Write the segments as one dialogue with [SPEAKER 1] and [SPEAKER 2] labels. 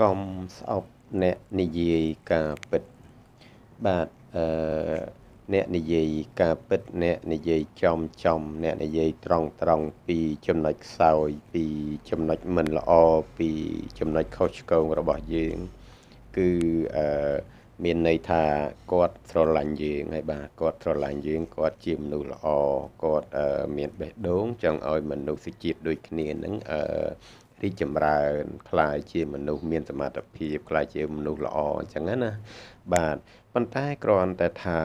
[SPEAKER 1] កុំស្អប់អ្នកនិយាយការពិតបាទអឺអ្នកនិយាយការពិតអ្នកនិយាយចំចំ អ្នកនិយាយត្រង់ត្រង់ពីចំណុចខ្សោយពីចំណុចមិនល្អពី ចំណុចខុសឆ្គងរបស់យើងគឺអឺមានន័យថាគាត់ស្រឡាញ់យើងហើយបាទគាត់ស្រឡាញ់យើងគាត់ជាមនុស្សល្អគាត់មាន បេះដូងចង់ឲ្យមនុស្សជាតិដូចគ្នានឹងអឺរីកចម្រើនខ្លាយជាមនុស្សមាន សមត្ថភាព ខ្លាយជាមនុស្សល្អអញ្ចឹងណា បាទប៉ុន្តែគ្រាន់តែថា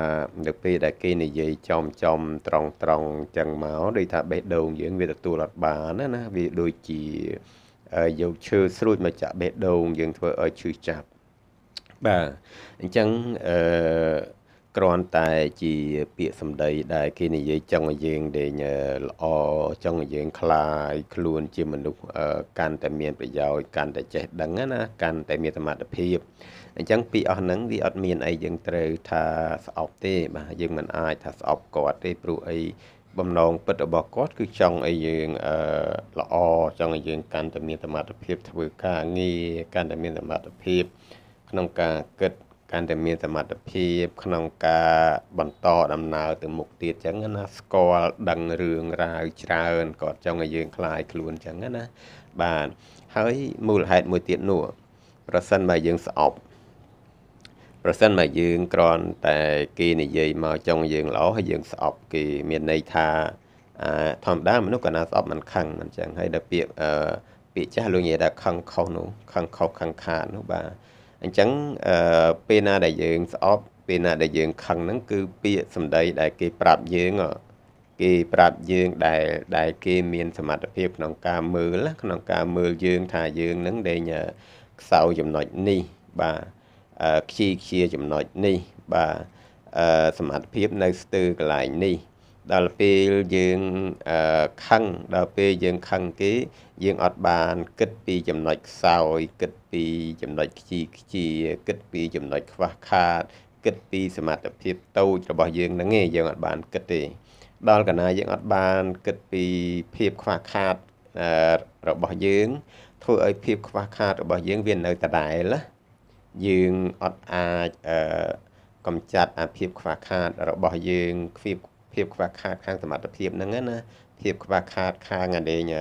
[SPEAKER 1] នៅពេលដែលគេនិយាយចំចំត្រង់ត្រង់អញ្ចឹងមកដូចថាបេះដូងយើងវាទទួលអត់បានណាណាវាដូចជាយកឈើស្រួចមកចាក់បេះដូងយើងធ្វើឲ្យឈឺចាប់បាទអញ្ចឹងអឺគ្រាន់តែជាពាក្យសម្ដីដែលគេនិយាយចង់ឲ្យយើងដេញល្អចង់ឲ្យយើងคลายខ្លួនជាមនុស្សកាន់តែមានប្រយោជន៍កាន់តែចេះដឹងណាកាន់តែមានសមត្ថភាពអញ្ចឹងពាក្យអស់ហ្នឹងវាអត់មានអីយើងត្រូវថាស្អប់ទេបាទយើងមិនអាចថាស្អប់គាត់ទេព្រោះអីបំណងពិតរបស់គាត់គឺចង់ឲ្យយើងអឺល្អចង់ឲ្យយើងកាន់តែមានសមត្ថភាពធ្វើការងារកាន់តែមានសមត្ថភាពក្នុងការគិតកាន់តែមានសមត្ថភាព ក្នុងការបន្តដំណើរទៅមុខទៀតចឹងណាស្គាល់ដឹងរឿងរ៉ាវច្រើនគាត់ចង់ឲ្យយើងคลายខ្លួនចឹងណា បាទហើយមូលហេតុមួយទៀតនោះ ប្រសិនបើយើងស្អប់ប្រសិនបើយើងគ្រាន់តែគេនិយាយមកចង់យើងល្អហើយយើងស្អប់គេមានន័យថាធម្មតាមនុស្សកាលណាស្អប់មិនខឹងមិនចឹងហើយដល់ពាក្យពាក្យចាស់លោកនិយាយថាខឹងខុសនោះខឹងខុសខឹងខាតនោះបាទអញ្ចឹងពេលណាដែលយើងស្អប់ពេលណាដែលយើងខឹងហ្នឹងគឺពាក្យសម្ដី ដែលគេប្រាប់យើងគេប្រាប់យើងដែលដែលគេមាន សមត្ថភាពក្នុងការមើល ក្នុងការមើលយើង ថាយើងនឹងដេញខ្សោយចំណុចនេះ បាទខ្ជិលខ្ជាចំណុចនេះ បាទសមត្ថភាពនៅស្ទើរកន្លែងនេះដល់ពេលយើងខឹងដល់ពេលយើងខឹងគេ យើងអត់បានគិតពី ចំណុចខ្សោយគិតពីចំណុចខ្ជីខ្ជាគិតពីចំណុចខ្វះខាតគិតពីសមត្ថភាពតូចរបស់យើងហ្នឹងឯងយើងអត់បានគិតទេដល់កណាយើងអត់បានគិតពីភាពខ្វះខាតរបស់យើង ធ្វើឲ្យភាព ខ្វះខាត របស់យើងវានៅដដែលយើងអត់អាចកម្ចាត់អាភាពខ្វះខាត របស់យើងភាពភាពខ្វះខាត ខាងសមត្ថភាពហ្នឹងណាភាពខ្វះខាតខាងអាលេង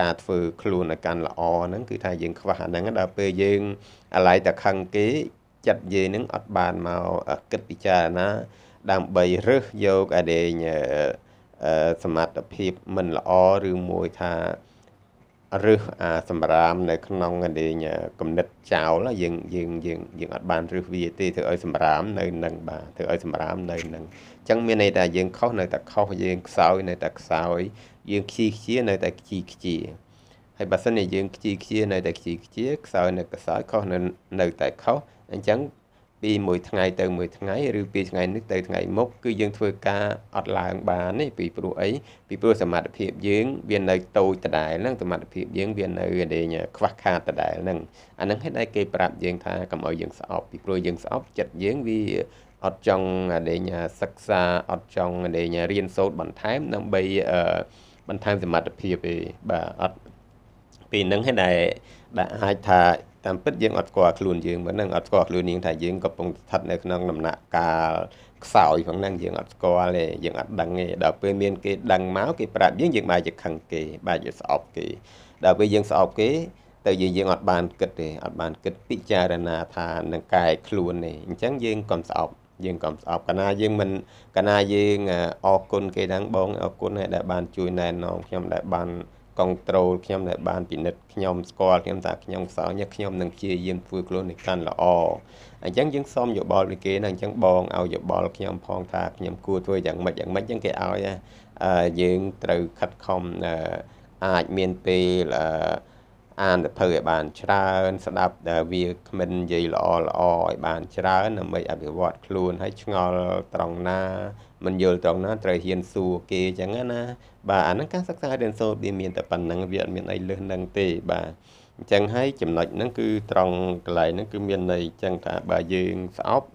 [SPEAKER 1] ការធ្វើខ្លួនឲ្យកាន់ល្អហ្នឹង គឺថាយើងខ្វះអាហ្នឹងដល់ពេលយើងអាឡ័យតែខឹងគេចិត្តយើងហ្នឹងអត់បានមកគិតពិចារណា ដើម្បីរើសយកអាលេងសមត្ថភាពមិនល្អឬមួយថារឹសអាសម្រាមនៅក្នុងនៃគំនិតចោល យើងយើងយើងយើងអត់បានរឹសវាទេធ្វើឲ្យសម្រាមនៅនឹងបាទធ្វើឲ្យសម្រាមនៅនឹងអញ្ចឹងមានន័យថាយើងខុសនៅតែខុសយើងខ្សោយនៅតែខ្សោយយើងខ្ជីខ្ជានៅ តែខ្ជីខ្ជាហើយបើសិនជាយើងខ្ជីខ្ជានៅតែខ្ជីខ្ជាខ្សោយនៅខ្សោយខុសនៅនៅ តែខុសអញ្ចឹងពីមួយថ្ងៃទៅមួយថ្ងៃឬពីថ្ងៃនេះទៅថ្ងៃមុខគឺយើងធ្វើការអត់ឡើងបានទេពីព្រោះអីពីព្រោះសមត្ថភាពយើងវានៅតូចដដែលហ្នឹងសមត្ថភាពយើងវានៅឯងខ្វះខាតដដែលហ្នឹងអាហ្នឹងហេតុតែគេប្រាប់យើងថាកុំឲ្យយើងស្អប់ពីព្រោះយើងស្អប់ចិត្តយើងវាអត់ចង់ឯងសិក្សាអត់ចង់ឯងរៀនសូត្របន្ថែមដើម្បីបន្ថែមសមត្ថភាពទេបាទអត់ពីហ្នឹងហេតុតែដែលអាចថាតាមពិតយើងអត់ស្គាល់ខ្លួនយើងប៉ុណ្ណឹងអត់ស្គាល់ខ្លួនយើងថាយើងកំពុងស្ថិតនៅក្នុងដំណាក់កាលខ្សោយផងហ្នឹងយើងអត់ស្គាល់ទេយើងអត់ដឹងទេដល់ពេលមានគេដឹងមកគេប្រាប់យើងយើងបែរជាខឹងគេបែរជាស្អប់គេដល់ពេលយើងស្អប់គេ ទៅយើងយើងអត់បានគិតទេអត់បាន គិតពិចារណាថានឹងកែខ្លួនទេអញ្ចឹងយើងកុំស្អប់យើងកុំស្អប់កាលណាយើងមិនកណាយើងអរគុណគេទាំងបងអរគុណដែលបានជួយណែនាំខ្ញុំដែលបាន control ខ្ញុំដែលបានពិនិត្យខ្ញុំស្គាល់ខ្ញុំថាខ្ញុំខ្សោយខ្ញុំនឹងព្យាយាមធ្វើខ្លួនឲ្យកាន់ល្អអញ្ចឹងយើងសុំយោបល់ពីគេណាអញ្ចឹងបងឲ្យយោបល់ខ្ញុំផងថាខ្ញុំគួរធ្វើយ៉ាងម៉េចយ៉ាងម៉េចអញ្ចឹងគេឲ្យយើងត្រូវខិតខំអាចមានពេលអឺអានសភៅឲ្យបានច្រើន ស្ដាប់ដែលវាគ្មិននិយាយល្អល្អឲ្យ បានច្រើនដើម្បីអភិវឌ្ឍខ្លួនឲ្យឆ្ងល់ត្រង់ណា មិនយល់ត្រង់ណា ត្រូវហ៊ានសួរគេអញ្ចឹងណា បាទអាហ្នឹងការសិក្សារៀនសូត្រវាមានតែប៉ុណ្្នឹងវាអត់មានអីលើសនឹងទេ បាទអញ្ចឹងហើយចំណុចហ្នឹងគឺត្រង់កន្លែងហ្នឹងគឺមានន័យអញ្ចឹងថាបើយើងស្អប់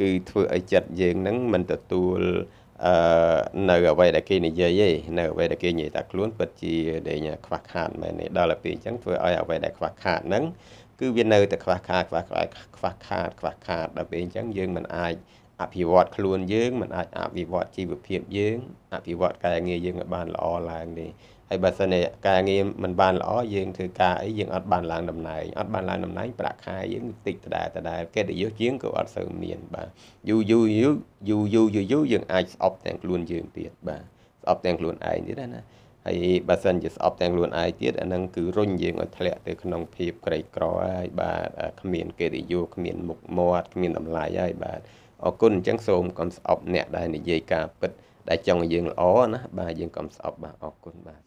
[SPEAKER 1] គឺធ្វើឲ្យចិត្តយើងហ្នឹងមិនទទួលអឺនៅអ្វីដែលគេនិយាយឯងនៅអ្វីដែលគេនិយាយថាខ្លួនពិតជាដែលខ្វះខាតមែនទេដល់តែពេលអញ្ចឹងធ្វើឲ្យអ្វីដែលខ្វះខាតហ្នឹងគឺវានៅតែខ្វះខាតខ្វះខាតខ្វះខាតខ្វះខាតដល់ពេលអញ្ចឹងយើងមិនអាចអភិវឌ្ឍខ្លួនយើងមិនអាចអភិវឌ្ឍជីវភាពយើងអភិវឌ្ឍកាយងារយើងឲ្យបានល្អឡើងទេហើយបើសិនជាការងារមិនបាន ល្អយើងធ្វើការអីយើងអត់បានឡើងតំណែងអត់បានឡើងតំណែងប្រាក់ខែយើងតិចដដែលដដែលកិត្តិយសជាងក៏អត់សូវមានបាទយូរយូរយូរយូរយូរយូរយូរយើងអាចស្អប់ទាំងខ្លួនយើងទៀតបាទស្អប់ទាំងខ្លួនឯងទៀតណាហើយបើសិនជាស្អប់ទាំងខ្លួនឯងទៀតអានឹងគឺរុញយើងឲ្យធ្លាក់ទៅក្នុងភាពក្រីក្រហើយបាទគ្មានកិត្តិយសគ្មានមុខមាត់គ្មានតម្លៃហើយបាទអរគុណអញ្ចឹងសូមកុំស្អប់អ្នកដែលនិយាយការពិតដែលចង់ឲ្យយើងល្អណាបាទយើងកុំស្អប់បាទអរគុណបាទ